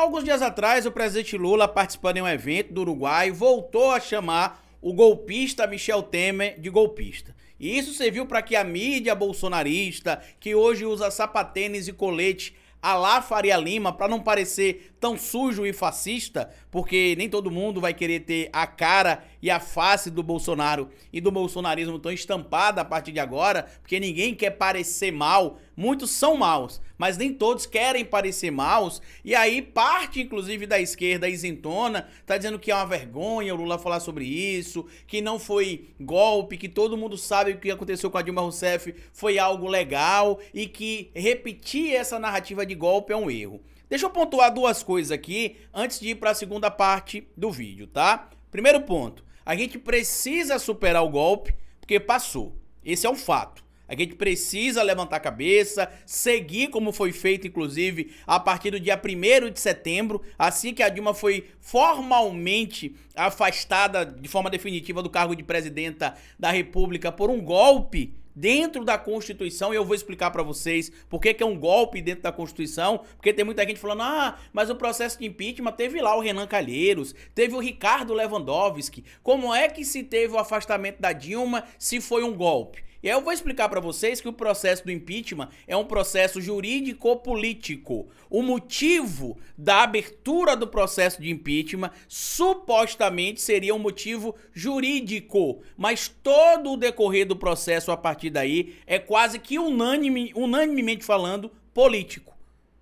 Alguns dias atrás, o presidente Lula, participando em um evento do Uruguai, voltou a chamar o golpista Michel Temer de golpista. E isso serviu para que a mídia bolsonarista, que hoje usa sapatênis e colete a lá Faria Lima, para não parecer tão sujo e fascista, porque nem todo mundo vai querer ter a cara e a face do Bolsonaro e do bolsonarismo estão estampada a partir de agora, porque ninguém quer parecer mal. Muitos são maus, mas nem todos querem parecer maus. E aí parte, inclusive, da esquerda isentona, tá dizendo que é uma vergonha o Lula falar sobre isso, que não foi golpe, que todo mundo sabe que o que aconteceu com a Dilma Rousseff foi algo legal e que repetir essa narrativa de golpe é um erro. Deixa eu pontuar duas coisas aqui antes de ir para a segunda parte do vídeo, tá? Primeiro ponto, a gente precisa superar o golpe, porque passou. Esse é um fato. A gente precisa levantar a cabeça, seguir como foi feito, inclusive, a partir do dia 1 de setembro, assim que a Dilma foi formalmente afastada de forma definitiva do cargo de presidenta da República por um golpe dentro da Constituição, e eu vou explicar para vocês por que, é um golpe dentro da Constituição, porque tem muita gente falando, ah, mas o processo de impeachment teve lá o Renan Calheiros, teve o Ricardo Lewandowski, como é que se teve o afastamento da Dilma se foi um golpe? E aí eu vou explicar para vocês que o processo do impeachment é um processo jurídico-político. O motivo da abertura do processo de impeachment supostamente seria um motivo jurídico, mas todo o decorrer do processo a partir daí é quase que unânime, unanimemente falando, político.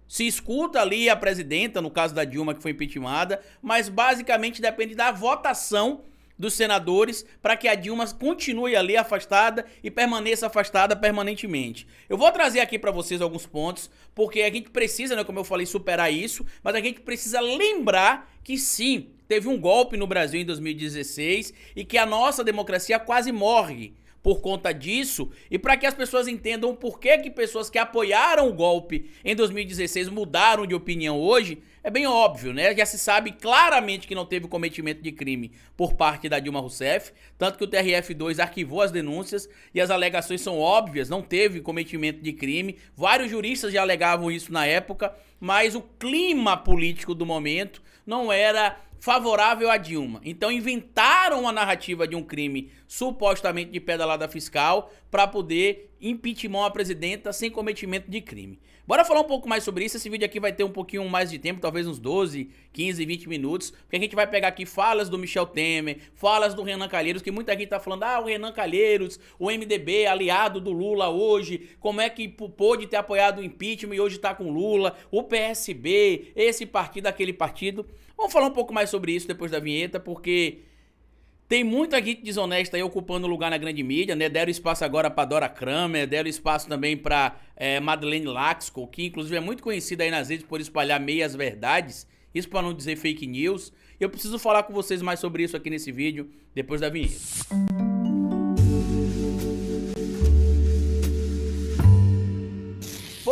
Se escuta ali a presidenta, no caso da Dilma, que foi impeachmentada, mas basicamente depende da votação dos senadores para que a Dilma continue ali afastada e permaneça afastada permanentemente. Eu vou trazer aqui para vocês alguns pontos, porque a gente precisa, né, como eu falei, superar isso, mas a gente precisa lembrar que sim, teve um golpe no Brasil em 2016 e que a nossa democracia quase morre por conta disso e para que as pessoas entendam por que, que pessoas que apoiaram o golpe em 2016 mudaram de opinião hoje, é bem óbvio, né? Já se sabe claramente que não teve cometimento de crime por parte da Dilma Rousseff, tanto que o TRF2 arquivou as denúncias e as alegações são óbvias, não teve cometimento de crime. Vários juristas já alegavam isso na época, mas o clima político do momento não era favorável a Dilma. Então inventaram uma narrativa de um crime supostamente de pedalada fiscal para poder impeachment a presidenta sem cometimento de crime. Bora falar um pouco mais sobre isso. Esse vídeo aqui vai ter um pouquinho mais de tempo, talvez uns 12, 15, 20 minutos, porque a gente vai pegar aqui falas do Michel Temer, falas do Renan Calheiros, que muita gente tá falando: "Ah, o Renan Calheiros, o MDB aliado do Lula hoje, como é que pôde ter apoiado o impeachment e hoje tá com Lula, o PSB, esse partido, aquele partido". Vamos falar um pouco mais sobre isso depois da vinheta, porque tem muita gente desonesta aí ocupando lugar na grande mídia, né? Deram espaço agora para Dora Kramer, deram espaço também para é, eh, Madeleine Laxco, que inclusive é muito conhecida aí nas redes por espalhar meias verdades, isso para não dizer fake news. Eu preciso falar com vocês mais sobre isso aqui nesse vídeo, depois da vinheta. Música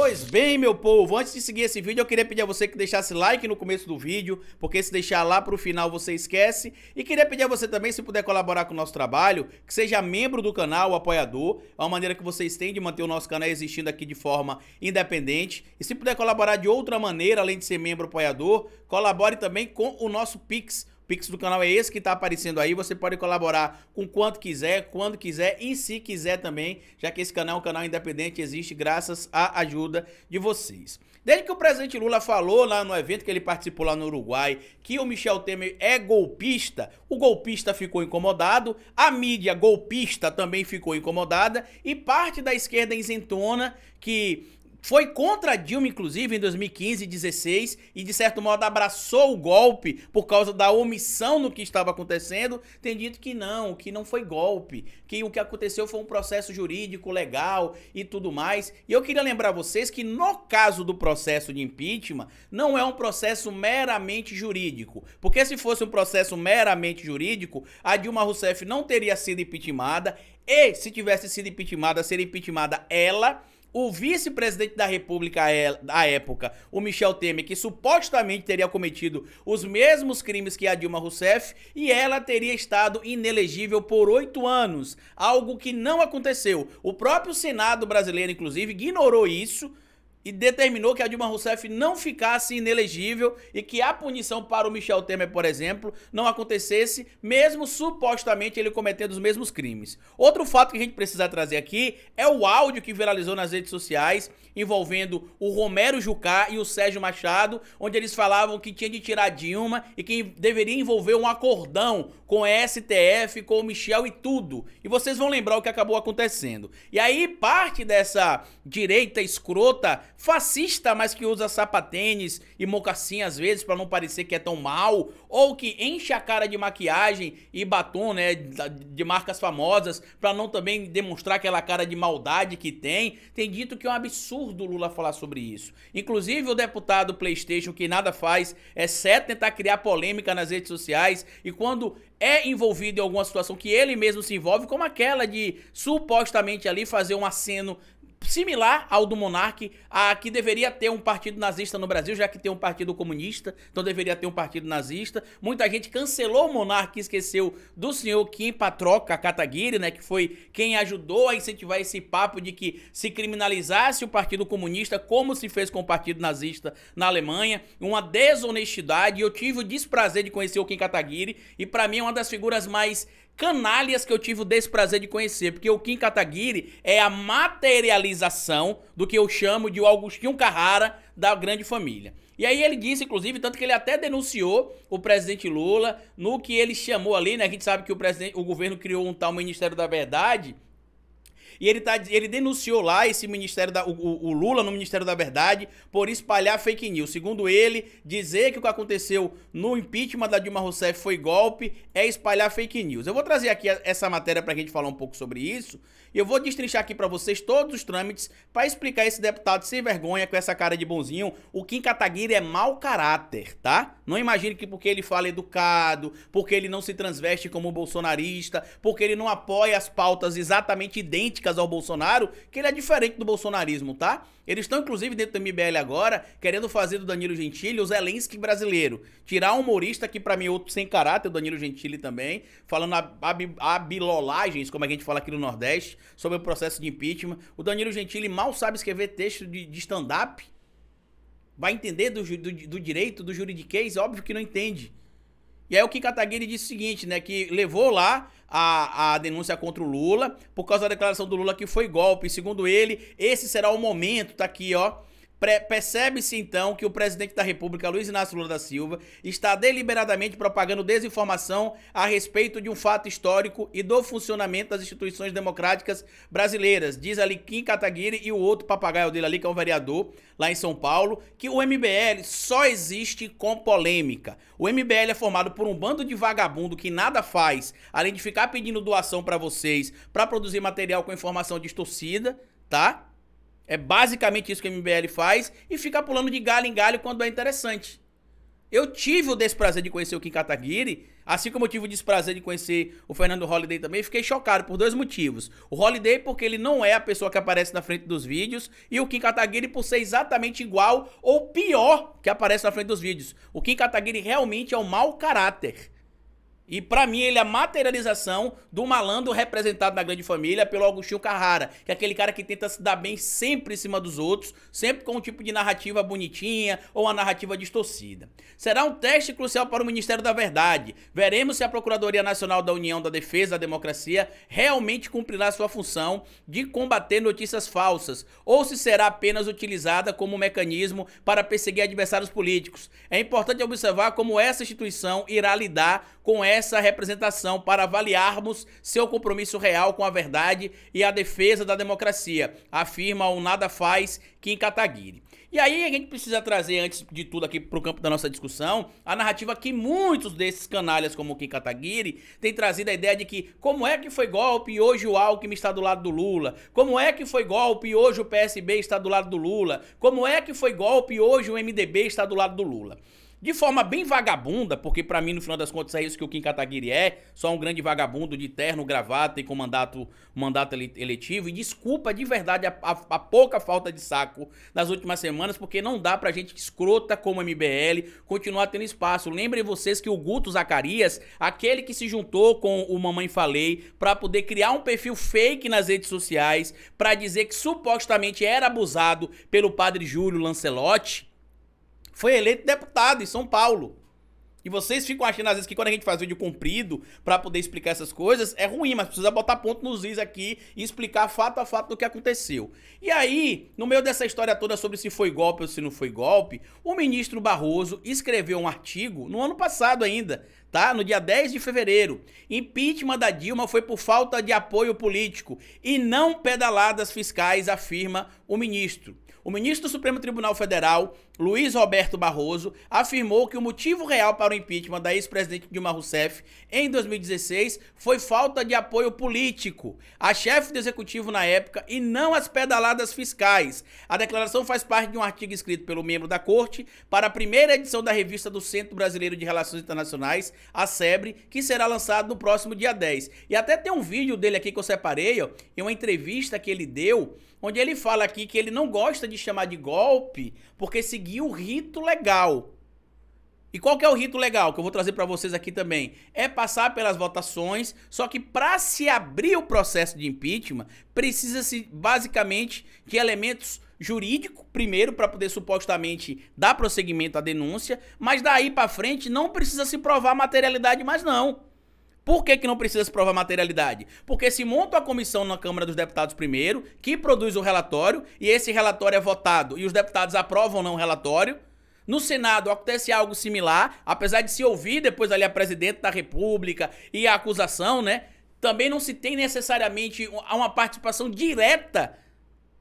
Pois bem, meu povo, antes de seguir esse vídeo, eu queria pedir a você que deixasse like no começo do vídeo, porque se deixar lá pro final você esquece. E queria pedir a você também, se puder colaborar com o nosso trabalho, que seja membro do canal, apoiador. É uma maneira que vocês têm de manter o nosso canal existindo aqui de forma independente. E se puder colaborar de outra maneira, além de ser membro apoiador, colabore também com o nosso Pix Pix do canal é esse que está aparecendo aí. Você pode colaborar com quanto quiser, quando quiser e se quiser também, já que esse canal é um canal independente, existe graças à ajuda de vocês. Desde que o presidente Lula falou lá no evento que ele participou lá no Uruguai que o Michel Temer é golpista, o golpista ficou incomodado, a mídia golpista também ficou incomodada e parte da esquerda isentona que foi contra Dilma, inclusive, em 2015 e 2016 e, de certo modo, abraçou o golpe por causa da omissão no que estava acontecendo. Tem dito que não, que não foi golpe, que o que aconteceu foi um processo jurídico legal e tudo mais. E eu queria lembrar vocês que, no caso do processo de impeachment, não é um processo meramente jurídico. Porque se fosse um processo meramente jurídico, a Dilma Rousseff não teria sido impeachmentada. E se tivesse sido impeachmentada, seria impeachmentada ela o vice-presidente da República da é, época, o Michel Temer, que supostamente teria cometido os mesmos crimes que a Dilma Rousseff, e ela teria estado inelegível por oito anos, algo que não aconteceu. O próprio Senado brasileiro, inclusive, ignorou isso e determinou que a Dilma Rousseff não ficasse inelegível e que a punição para o Michel Temer, por exemplo, não acontecesse, mesmo supostamente ele cometendo os mesmos crimes. Outro fato que a gente precisa trazer aqui é o áudio que viralizou nas redes sociais envolvendo o Romero Jucá e o Sérgio Machado, onde eles falavam que tinha de tirar Dilma e que deveria envolver um acordão com a STF, com o Michel e tudo. E vocês vão lembrar o que acabou acontecendo. E aí parte dessa direita escrota fascista, mas que usa sapatênis e mocassim às vezes para não parecer que é tão mal, ou que enche a cara de maquiagem e batom, né, de marcas famosas, para não também demonstrar aquela cara de maldade que tem. Tem dito que é um absurdo o Lula falar sobre isso. Inclusive o deputado PlayStation que nada faz, exceto é tentar criar polêmica nas redes sociais e quando é envolvido em alguma situação que ele mesmo se envolve, como aquela de supostamente ali fazer um aceno similar ao do Monarque, a que deveria ter um partido nazista no Brasil, já que tem um partido comunista, então deveria ter um partido nazista. Muita gente cancelou o Monarque e esqueceu do senhor Kim Patroca Kataguiri, né, que foi quem ajudou a incentivar esse papo de que se criminalizasse o Partido Comunista, como se fez com o Partido Nazista na Alemanha, uma desonestidade. Eu tive o desprazer de conhecer o Kim Kataguiri e para mim é uma das figuras mais canalhas que eu tive o desprazer de conhecer, porque o Kim Kataguiri é a materialização do que eu chamo de o Augustinho Carrara da grande família. E aí ele disse, inclusive, tanto que ele até denunciou o presidente Lula no que ele chamou ali, né? A gente sabe que o, presidente, o governo criou um tal Ministério da Verdade e ele, tá, ele denunciou lá esse Ministério da. O, o Lula no Ministério da Verdade por espalhar fake news. Segundo ele, dizer que o que aconteceu no impeachment da Dilma Rousseff foi golpe é espalhar fake news. Eu vou trazer aqui essa matéria pra gente falar um pouco sobre isso. E eu vou destrinchar aqui para vocês todos os trâmites para explicar esse deputado sem vergonha, com essa cara de bonzinho. O Kim Kataguiri é mau caráter, tá? Não imagine que porque ele fala educado, porque ele não se transveste como bolsonarista, porque ele não apoia as pautas exatamente idênticas críticas ao Bolsonaro, que ele é diferente do bolsonarismo, tá? Eles estão, inclusive, dentro do MBL agora, querendo fazer do Danilo Gentili o Zelensky brasileiro. Tirar um humorista que, para mim, é outro sem caráter, o Danilo Gentili também, falando abilolagens, como é que a gente fala aqui no Nordeste, sobre o processo de impeachment. O Danilo Gentili mal sabe escrever texto de, de stand-up. Vai entender do, do, do direito, do juridiquês? Óbvio que não entende. E aí o que Kataguiri disse o seguinte, né, que levou lá a, a denúncia contra o Lula por causa da declaração do Lula que foi golpe. Segundo ele, esse será o momento, tá aqui, ó, Percebe-se então que o presidente da República, Luiz Inácio Lula da Silva, está deliberadamente propagando desinformação a respeito de um fato histórico e do funcionamento das instituições democráticas brasileiras. Diz ali Kim Kataguiri e o outro papagaio dele ali, que é um vereador lá em São Paulo, que o MBL só existe com polêmica. O MBL é formado por um bando de vagabundo que nada faz, além de ficar pedindo doação para vocês para produzir material com informação distorcida, tá? É basicamente isso que o MBL faz e fica pulando de galho em galho quando é interessante. Eu tive o desprazer de conhecer o Kim Kataguiri, assim como eu tive o desprazer de conhecer o Fernando Holliday também, fiquei chocado por dois motivos. O Holliday porque ele não é a pessoa que aparece na frente dos vídeos e o Kim Kataguiri por ser exatamente igual ou pior que aparece na frente dos vídeos. O Kim Kataguiri realmente é um mau caráter. E para mim ele é a materialização do malandro representado na grande família pelo Augustinho Carrara, que é aquele cara que tenta se dar bem sempre em cima dos outros, sempre com um tipo de narrativa bonitinha ou uma narrativa distorcida. Será um teste crucial para o Ministério da Verdade. Veremos se a Procuradoria Nacional da União da Defesa da Democracia realmente cumprirá sua função de combater notícias falsas ou se será apenas utilizada como mecanismo para perseguir adversários políticos. É importante observar como essa instituição irá lidar com essa essa representação para avaliarmos seu compromisso real com a verdade e a defesa da democracia, afirma o Nada Faz Kim Kataguiri. E aí a gente precisa trazer, antes de tudo, aqui para o campo da nossa discussão, a narrativa que muitos desses canalhas, como o Kim Kataguiri, têm trazido a ideia de que como é que foi golpe e hoje o Alckmin está do lado do Lula? Como é que foi golpe e hoje o PSB está do lado do Lula? Como é que foi golpe e hoje o MDB está do lado do Lula? de forma bem vagabunda, porque para mim, no final das contas, é isso que o Kim Kataguiri é, só um grande vagabundo de terno, gravata e com mandato, mandato eletivo. E desculpa de verdade a, a, a pouca falta de saco nas últimas semanas, porque não dá pra gente escrota como MBL continuar tendo espaço. Lembrem vocês que o Guto Zacarias, aquele que se juntou com o Mamãe Falei para poder criar um perfil fake nas redes sociais para dizer que supostamente era abusado pelo padre Júlio Lancelotti, foi eleito deputado em São Paulo. E vocês ficam achando, às vezes, que quando a gente faz vídeo comprido para poder explicar essas coisas, é ruim, mas precisa botar ponto nos is aqui e explicar fato a fato do que aconteceu. E aí, no meio dessa história toda sobre se foi golpe ou se não foi golpe, o ministro Barroso escreveu um artigo no ano passado ainda, tá? No dia 10 de fevereiro. Impeachment da Dilma foi por falta de apoio político e não pedaladas fiscais, afirma o ministro o ministro do Supremo Tribunal Federal, Luiz Roberto Barroso, afirmou que o motivo real para o impeachment da ex-presidente Dilma Rousseff em 2016 foi falta de apoio político a chefe do executivo na época e não as pedaladas fiscais. A declaração faz parte de um artigo escrito pelo membro da corte para a primeira edição da revista do Centro Brasileiro de Relações Internacionais, a SEBRE, que será lançado no próximo dia 10. E até tem um vídeo dele aqui que eu separei, ó, em uma entrevista que ele deu onde ele fala aqui que ele não gosta de chamar de golpe porque seguiu o rito legal. E qual que é o rito legal que eu vou trazer para vocês aqui também? É passar pelas votações, só que para se abrir o processo de impeachment, precisa-se basicamente de elementos jurídico primeiro para poder supostamente dar prosseguimento à denúncia, mas daí para frente não precisa se provar materialidade mais não. Por que, que não precisa se provar materialidade? Porque se monta a comissão na Câmara dos Deputados primeiro, que produz o relatório, e esse relatório é votado, e os deputados aprovam ou não o relatório, no Senado acontece algo similar, apesar de se ouvir depois ali a presidente da República e a acusação, né? Também não se tem necessariamente uma participação direta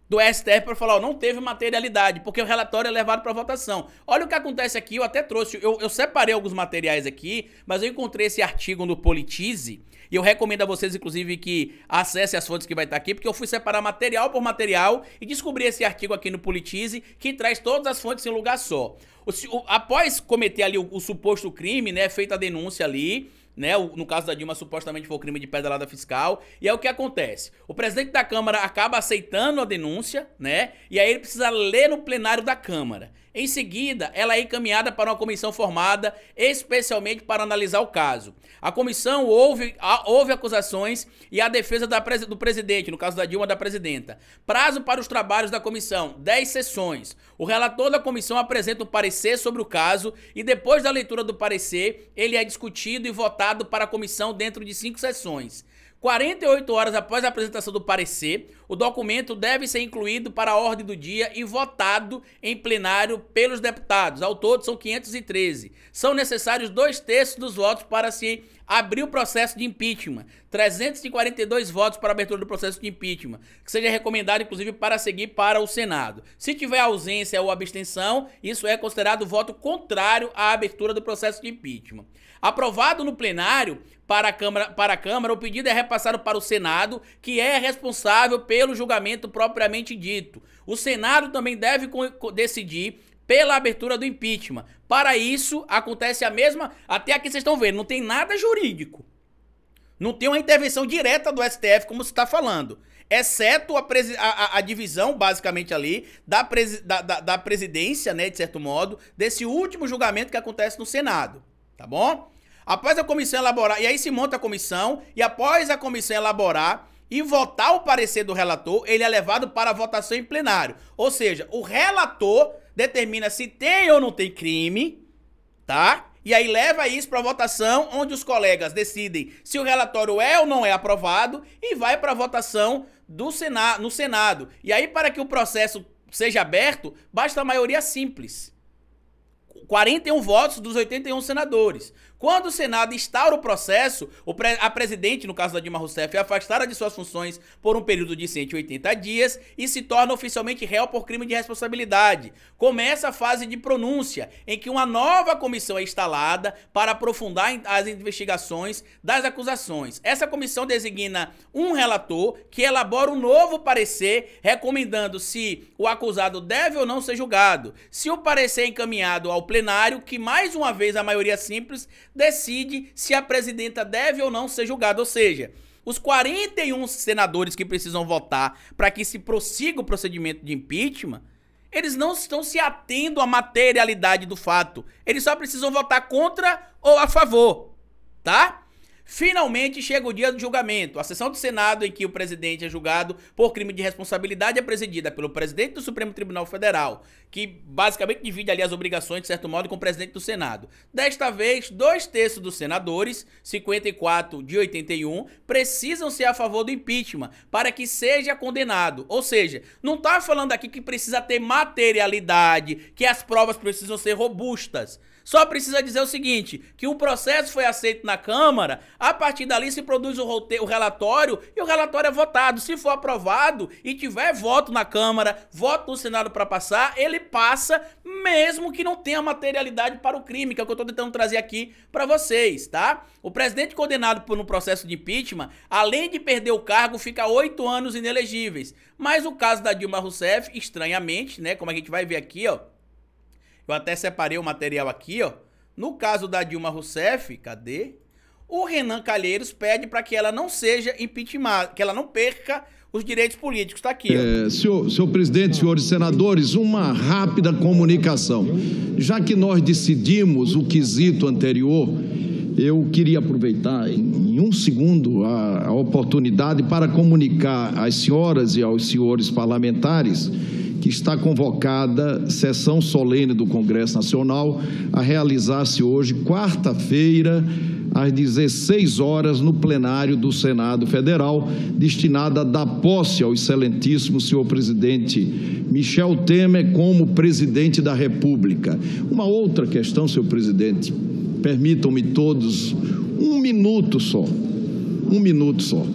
do STF para falar, ó, não teve materialidade, porque o relatório é levado para votação. Olha o que acontece aqui, eu até trouxe, eu, eu, separei alguns materiais aqui, mas eu encontrei esse artigo no Politize, e eu recomendo a vocês, inclusive, que acessem as fontes que vai estar tá aqui, porque eu fui separar material por material e descobri esse artigo aqui no Politize, que traz todas as fontes em lugar só. O, o, após cometer ali o, o suposto crime, né, feita a denúncia ali, né? No caso da Dilma, supostamente foi o crime de pedalada fiscal. E é o que acontece. O presidente da Câmara acaba aceitando a denúncia, né? E aí ele precisa ler no plenário da Câmara. Em seguida, ela é encaminhada para uma comissão formada especialmente para analisar o caso. A comissão ouve, a, ouve acusações e a defesa da, do presidente, no caso da Dilma, da presidenta. Prazo para os trabalhos da comissão: 10 sessões. O relator da comissão apresenta um parecer sobre o caso e, depois da leitura do parecer, ele é discutido e votado para a comissão dentro de cinco sessões. 48 horas após a apresentação do parecer, o documento deve ser incluído para a ordem do dia e votado em plenário pelos deputados. Ao todo, são 513. São necessários dois terços dos votos para se abrir o processo de impeachment. 342 votos para abertura do processo de impeachment, que seja recomendado, inclusive, para seguir para o Senado. Se tiver ausência ou abstenção, isso é considerado voto contrário à abertura do processo de impeachment. Aprovado no plenário para a, Câmara, para a Câmara, o pedido é repassado para o Senado, que é responsável pelo julgamento propriamente dito. O Senado também deve decidir pela abertura do impeachment. Para isso, acontece a mesma. Até aqui vocês estão vendo, não tem nada jurídico. Não tem uma intervenção direta do STF, como se está falando. Exceto a, a, a, divisão, basicamente, ali, da, da, da, da presidência, né, de certo modo, desse último julgamento que acontece no Senado. Tá bom? Após a comissão elaborar, e aí se monta a comissão, e após a comissão elaborar e votar o parecer do relator, ele é levado para votação em plenário. Ou seja, o relator determina se tem ou não tem crime, tá? E aí leva isso para votação, onde os colegas decidem se o relatório é ou não é aprovado e vai para votação do Sena no Senado. E aí para que o processo seja aberto, basta a maioria simples. 41 votos dos 81 senadores. Quando o Senado instaura o processo, a presidente, no caso da Dilma Rousseff, é afastada de suas funções por um período de 180 dias e se torna oficialmente réu por crime de responsabilidade. Começa a fase de pronúncia, em que uma nova comissão é instalada para aprofundar as investigações das acusações. Essa comissão designa um relator que elabora um novo parecer recomendando se o acusado deve ou não ser julgado. Se o parecer é encaminhado ao plenário, que mais uma vez a maioria simples decide se a presidenta deve ou não ser julgada. Ou seja, os 41 senadores que precisam votar para que se prossiga o procedimento de impeachment, eles não estão se atendo à materialidade do fato. Eles só precisam votar contra ou a favor, tá? Finalmente chega o dia do julgamento. A sessão do Senado em que o presidente é julgado por crime de responsabilidade é presidida pelo presidente do Supremo Tribunal Federal, que basicamente divide ali as obrigações, de certo modo, com o presidente do Senado. Desta vez, dois terços dos senadores, 54 de 81, precisam ser a favor do impeachment para que seja condenado. Ou seja, não está falando aqui que precisa ter materialidade, que as provas precisam ser robustas. Só precisa dizer o seguinte, que o processo foi aceito na Câmara, a partir dali se produz o, o relatório e o relatório é votado. Se for aprovado e tiver voto na Câmara, voto no Senado para passar, ele passa mesmo que não tenha materialidade para o crime, que é o que eu estou tentando trazer aqui para vocês, tá? O presidente condenado por um processo de impeachment, além de perder o cargo, fica oito anos inelegíveis. Mas o caso da Dilma Rousseff, estranhamente, né, como a gente vai ver aqui, ó, eu até separei o material aqui, ó. No caso da Dilma Rousseff, cadê? O Renan Calheiros pede para que ela não seja impeachmentada, que ela não perca os direitos políticos. Está aqui. É, senhor, senhor presidente, senhores senadores, uma rápida comunicação. Já que nós decidimos o quesito anterior, eu queria aproveitar em um segundo a, a oportunidade para comunicar às senhoras e aos senhores parlamentares que está convocada sessão solene do Congresso Nacional a realizar-se hoje, quarta-feira, às 16 horas, no plenário do Senado Federal, destinada a dar posse ao excelentíssimo senhor presidente Michel Temer como presidente da República. Uma outra questão, senhor presidente, permitam-me todos um minuto só. Um minuto só.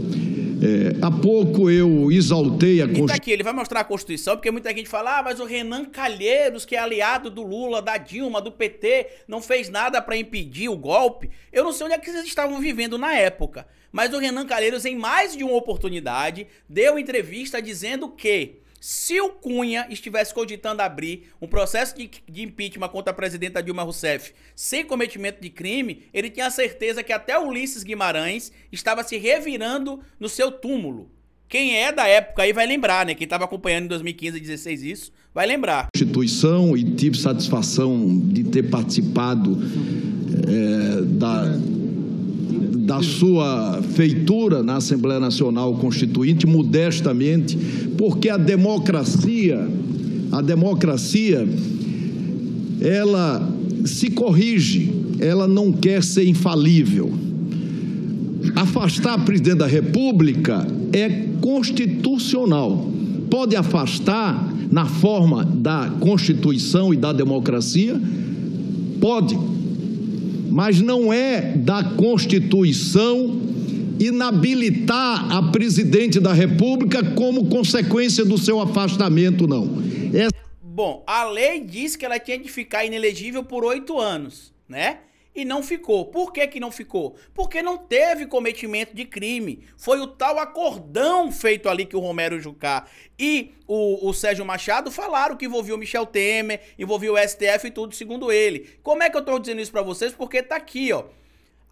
É, há pouco eu exaltei a Constituição. Tá aqui, ele vai mostrar a Constituição, porque muita gente fala: ah, mas o Renan Calheiros, que é aliado do Lula, da Dilma, do PT, não fez nada para impedir o golpe. Eu não sei onde é que vocês estavam vivendo na época, mas o Renan Calheiros, em mais de uma oportunidade, deu entrevista dizendo que se o Cunha estivesse cogitando abrir um processo de, de, impeachment contra a presidenta Dilma Rousseff sem cometimento de crime, ele tinha certeza que até Ulisses Guimarães estava se revirando no seu túmulo. Quem é da época aí vai lembrar, né? Quem estava acompanhando em 2015 e 2016 isso, vai lembrar. Instituição e tive satisfação de ter participado é, da da sua feitura na Assembleia Nacional Constituinte, modestamente, porque a democracia, a democracia, ela se corrige, ela não quer ser infalível. Afastar presidente da República é constitucional. Pode afastar na forma da Constituição e da democracia? Pode mas não é da Constituição inabilitar a presidente da República como consequência do seu afastamento, não. É... Bom, a lei diz que ela tinha de ficar inelegível por oito anos, né? e não ficou. Por que, que não ficou? Porque não teve cometimento de crime. Foi o tal acordão feito ali que o Romero Jucá e o, o Sérgio Machado falaram que envolveu o Michel Temer, envolveu o STF e tudo, segundo ele. Como é que eu estou dizendo isso para vocês? Porque tá aqui, ó.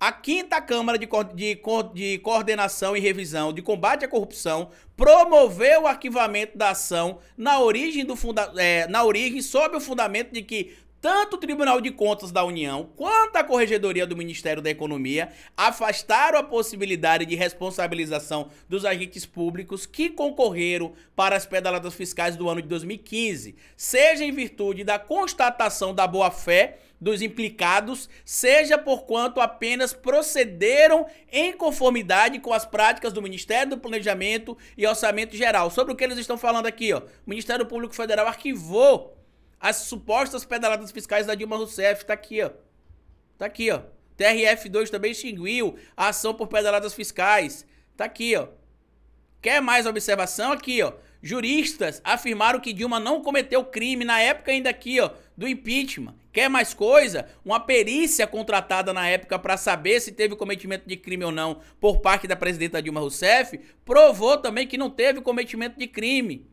A quinta Câmara de, de, de, Coordenação e Revisão de Combate à Corrupção promoveu o arquivamento da ação na origem, do funda é, na origem sob o fundamento de que tanto o Tribunal de Contas da União quanto a Corregedoria do Ministério da Economia afastaram a possibilidade de responsabilização dos agentes públicos que concorreram para as pedaladas fiscais do ano de 2015, seja em virtude da constatação da boa-fé dos implicados, seja por quanto apenas procederam em conformidade com as práticas do Ministério do Planejamento e Orçamento Geral. Sobre o que eles estão falando aqui, ó. O Ministério Público Federal arquivou as supostas pedaladas fiscais da Dilma Rousseff. Tá aqui, ó. Tá aqui, ó. TRF2 também extinguiu a ação por pedaladas fiscais. Tá aqui, ó. Quer mais observação? Aqui, ó. Juristas afirmaram que Dilma não cometeu crime na época ainda aqui, ó, do impeachment. Quer mais coisa? Uma perícia contratada na época para saber se teve cometimento de crime ou não por parte da presidenta Dilma Rousseff provou também que não teve cometimento de crime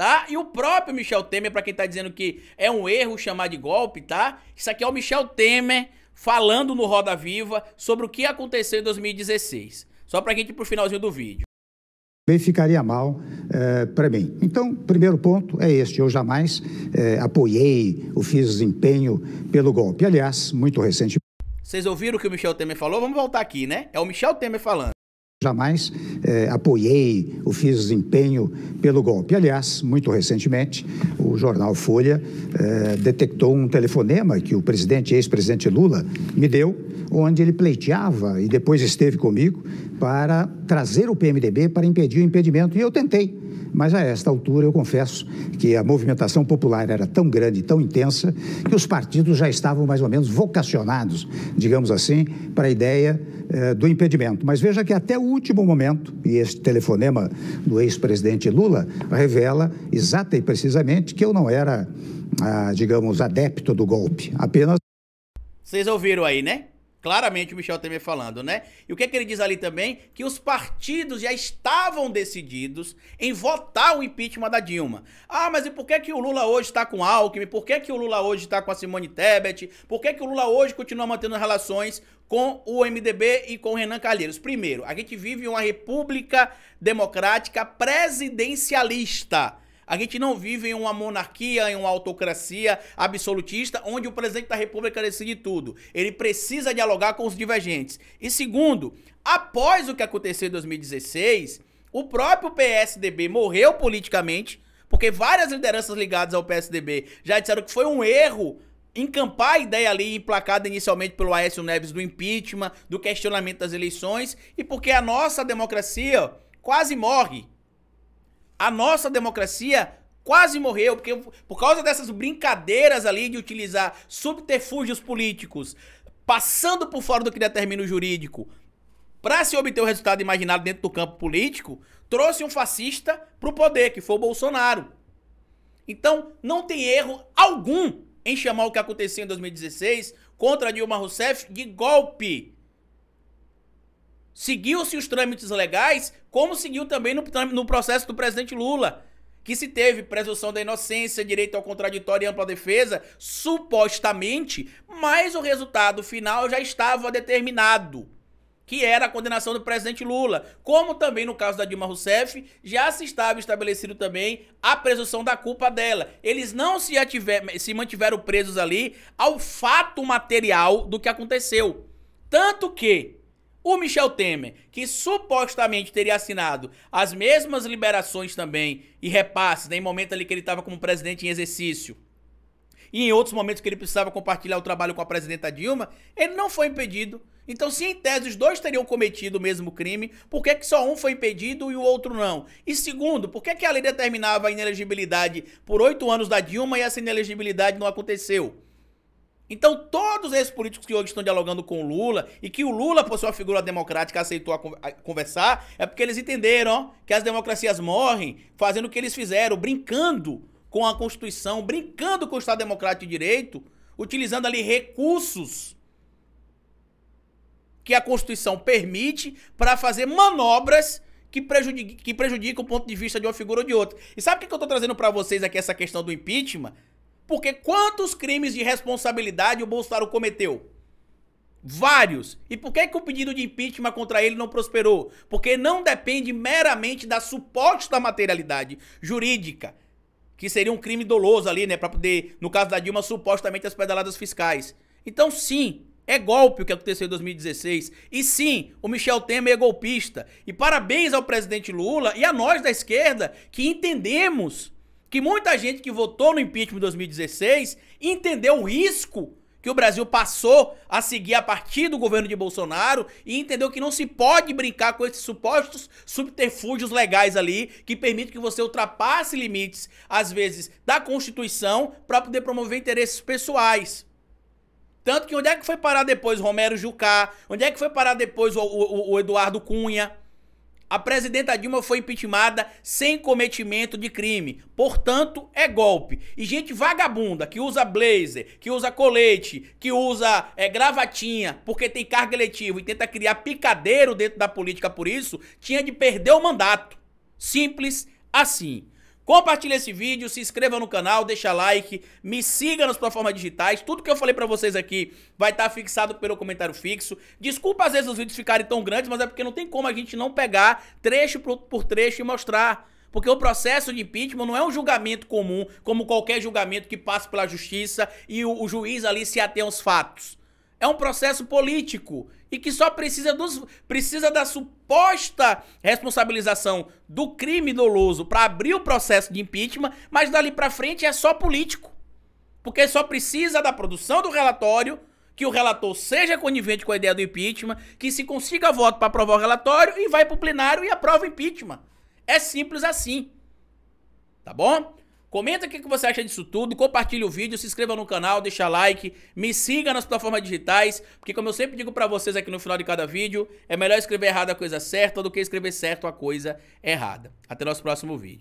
tá? E o próprio Michel Temer, para quem tá dizendo que é um erro chamar de golpe, tá? Isso aqui é o Michel Temer falando no Roda Viva sobre o que aconteceu em 2016. Só pra gente ir pro finalzinho do vídeo. Bem, ficaria mal é, eh, para mim. Então, primeiro ponto é este: eu jamais é, apoiei ou fiz empenho pelo golpe. Aliás, muito recentemente. Vocês ouviram o que o Michel Temer falou? Vamos voltar aqui, né? É o Michel Temer falando. Jamais eh, apoiei ou fiz desempenho pelo golpe. Aliás, muito recentemente, o jornal Folha eh, detectou um telefonema que o presidente, ex-presidente Lula, me deu, onde ele pleiteava e depois esteve comigo para trazer o PMDB para impedir o impedimento. E eu tentei mas a esta altura, eu confesso que a movimentação popular era tão grande, tão intensa, que os partidos já estavam mais ou menos vocacionados, digamos assim, para a ideia eh, do impedimento. Mas veja que até o último momento, e este telefonema do ex-presidente Lula revela exata e precisamente que eu não era, ah, digamos, adepto do golpe, apenas. Vocês ouviram aí, né? Claramente o Michel Temer falando, né? E o que, é que ele diz ali também? Que os partidos já estavam decididos em votar o impeachment da Dilma. Ah, mas e por que, que o Lula hoje está com Alckmin? Por que, que o Lula hoje está com a Simone Tebet? Por que, que o Lula hoje continua mantendo relações com o MDB e com o Renan Calheiros? Primeiro, a gente vive uma república democrática presidencialista. A gente não vive em uma monarquia, em uma autocracia absolutista, onde o presidente da República decide tudo. Ele precisa dialogar com os divergentes. E segundo, após o que aconteceu em 2016, o próprio PSDB morreu politicamente, porque várias lideranças ligadas ao PSDB já disseram que foi um erro encampar a ideia ali emplacada inicialmente pelo Aécio Neves do impeachment, do questionamento das eleições, e porque a nossa democracia quase morre. A nossa democracia quase morreu, porque por causa dessas brincadeiras ali de utilizar subterfúgios políticos, passando por fora do que determina o jurídico, para se obter o resultado imaginado dentro do campo político, trouxe um fascista para o poder, que foi o Bolsonaro. Então, não tem erro algum em chamar o que aconteceu em 2016 contra Dilma Rousseff de golpe. Seguiu-se os trâmites legais, como seguiu também no, no processo do presidente Lula que se teve presunção da inocência, direito ao contraditório e ampla defesa, supostamente, mas o resultado final já estava determinado, que era a condenação do presidente Lula, como também no caso da Dilma Rousseff, já se estava estabelecido também a presunção da culpa dela. Eles não se, ativer, se mantiveram presos ali ao fato material do que aconteceu. Tanto que o Michel Temer, que supostamente teria assinado as mesmas liberações também e repasses, né, em momento ali que ele estava como presidente em exercício, e em outros momentos que ele precisava compartilhar o trabalho com a presidenta Dilma, ele não foi impedido. Então, se em tese os dois teriam cometido o mesmo crime, por que, que só um foi impedido e o outro não? E segundo, por que, que a lei determinava a inelegibilidade por oito anos da Dilma e essa inelegibilidade não aconteceu? Então, todos esses políticos que hoje estão dialogando com o Lula e que o Lula, por ser uma figura democrática, aceitou conversar, é porque eles entenderam ó, que as democracias morrem fazendo o que eles fizeram, brincando com a Constituição, brincando com o Estado Democrático de Direito, utilizando ali recursos que a Constituição permite para fazer manobras que prejudicam, que prejudicam o ponto de vista de uma figura ou de outra. E sabe o que eu estou trazendo para vocês aqui essa questão do impeachment? Porque quantos crimes de responsabilidade o Bolsonaro cometeu? Vários. E por que, que o pedido de impeachment contra ele não prosperou? Porque não depende meramente da suposta materialidade jurídica, que seria um crime doloso ali, né? Para poder, no caso da Dilma, supostamente as pedaladas fiscais. Então, sim, é golpe o que aconteceu em 2016. E sim, o Michel Temer é golpista. E parabéns ao presidente Lula e a nós da esquerda que entendemos que muita gente que votou no impeachment em 2016 entendeu o risco que o Brasil passou a seguir a partir do governo de Bolsonaro e entendeu que não se pode brincar com esses supostos subterfúgios legais ali que permitem que você ultrapasse limites, às vezes, da Constituição para poder promover interesses pessoais. Tanto que onde é que foi parar depois Romero Jucá? Onde é que foi parar depois o, o, o Eduardo Cunha? A presidenta Dilma foi impeachmentada sem cometimento de crime. Portanto, é golpe. E gente vagabunda que usa blazer, que usa colete, que usa é, gravatinha, porque tem cargo eletivo e tenta criar picadeiro dentro da política por isso, tinha de perder o mandato. Simples assim. Compartilhe esse vídeo, se inscreva no canal, deixa like, me siga nas plataformas digitais. Tudo que eu falei pra vocês aqui vai estar tá fixado pelo comentário fixo. Desculpa às vezes os vídeos ficarem tão grandes, mas é porque não tem como a gente não pegar trecho por trecho e mostrar. Porque o processo de impeachment não é um julgamento comum, como qualquer julgamento que passa pela justiça e o, o juiz ali se atém aos fatos é um processo político e que só precisa, dos, precisa da suposta responsabilização do crime doloso para abrir o processo de impeachment, mas dali para frente é só político. Porque só precisa da produção do relatório, que o relator seja conivente com a ideia do impeachment, que se consiga voto para aprovar o relatório e vai para o plenário e aprova o impeachment. É simples assim. Tá bom? Comenta o que você acha disso tudo, compartilha o vídeo, se inscreva no canal, deixa like, me siga nas plataformas digitais, porque como eu sempre digo para vocês aqui no final de cada vídeo, é melhor escrever errado a coisa certa do que escrever certo a coisa errada. Até nosso próximo vídeo.